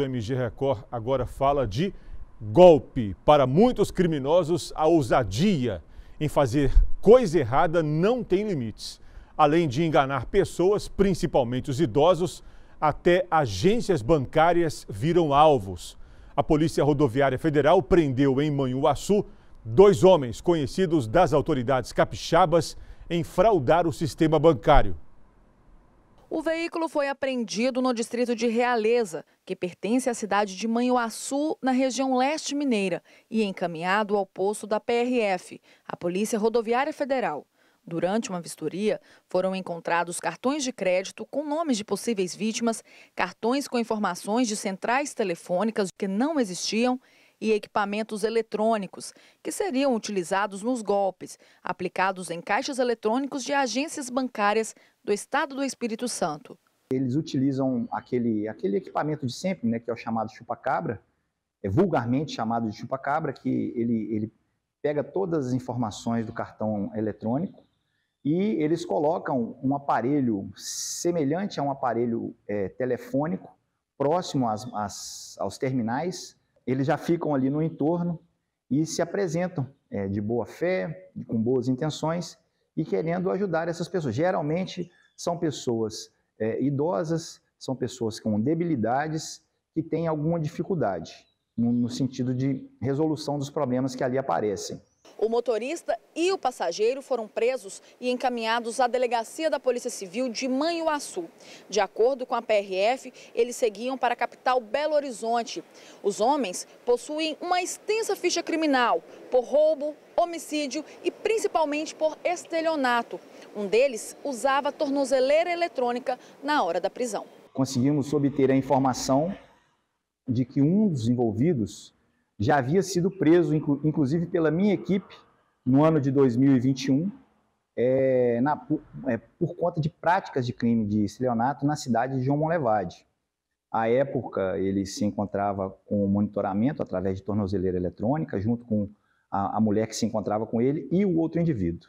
O MG Record agora fala de golpe. Para muitos criminosos, a ousadia em fazer coisa errada não tem limites. Além de enganar pessoas, principalmente os idosos, até agências bancárias viram alvos. A Polícia Rodoviária Federal prendeu em Manhuaçu dois homens conhecidos das autoridades capixabas em fraudar o sistema bancário. O veículo foi apreendido no distrito de Realeza, que pertence à cidade de Manhuaçu, na região leste mineira, e é encaminhado ao posto da PRF, a Polícia Rodoviária Federal. Durante uma vistoria, foram encontrados cartões de crédito com nomes de possíveis vítimas, cartões com informações de centrais telefônicas que não existiam e equipamentos eletrônicos, que seriam utilizados nos golpes, aplicados em caixas eletrônicos de agências bancárias do Estado do Espírito Santo. Eles utilizam aquele, aquele equipamento de sempre, né, que é o chamado chupacabra, é vulgarmente chamado de chupacabra, que ele, ele pega todas as informações do cartão eletrônico e eles colocam um aparelho semelhante a um aparelho é, telefônico próximo às, às, aos terminais eles já ficam ali no entorno e se apresentam é, de boa fé, com boas intenções e querendo ajudar essas pessoas. Geralmente são pessoas é, idosas, são pessoas com debilidades que têm alguma dificuldade no, no sentido de resolução dos problemas que ali aparecem. O motorista e o passageiro foram presos e encaminhados à delegacia da Polícia Civil de Manhuaçu. De acordo com a PRF, eles seguiam para a capital Belo Horizonte. Os homens possuem uma extensa ficha criminal por roubo, homicídio e principalmente por estelionato. Um deles usava tornozeleira eletrônica na hora da prisão. Conseguimos obter a informação de que um dos envolvidos já havia sido preso, inclusive pela minha equipe, no ano de 2021, é, na, por, é, por, conta de práticas de crime de estelionato na cidade de João Monlevade. À época, ele se encontrava com monitoramento através de tornozeleira eletrônica, junto com a, a mulher que se encontrava com ele e o outro indivíduo.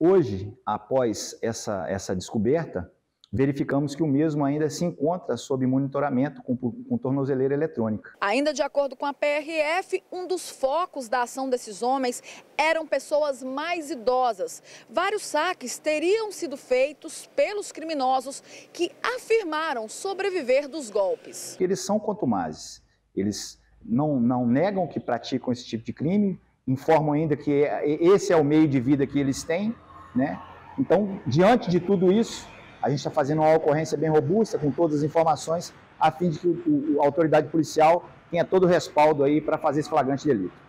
Hoje, após essa, essa descoberta, verificamos que o mesmo ainda se encontra sob monitoramento com, com, tornozeleira eletrônica. Ainda de acordo com a PRF, um dos focos da ação desses homens eram pessoas mais idosas. Vários saques teriam sido feitos pelos criminosos que afirmaram sobreviver dos golpes. Eles são contumazes. Eles não, não negam que praticam esse tipo de crime, informam ainda que é, esse é o meio de vida que eles têm, né? Então, diante de tudo isso, a gente está fazendo uma ocorrência bem robusta, com todas as informações, a fim de que o, o, a autoridade policial tenha todo o respaldo aí para fazer esse flagrante de delito.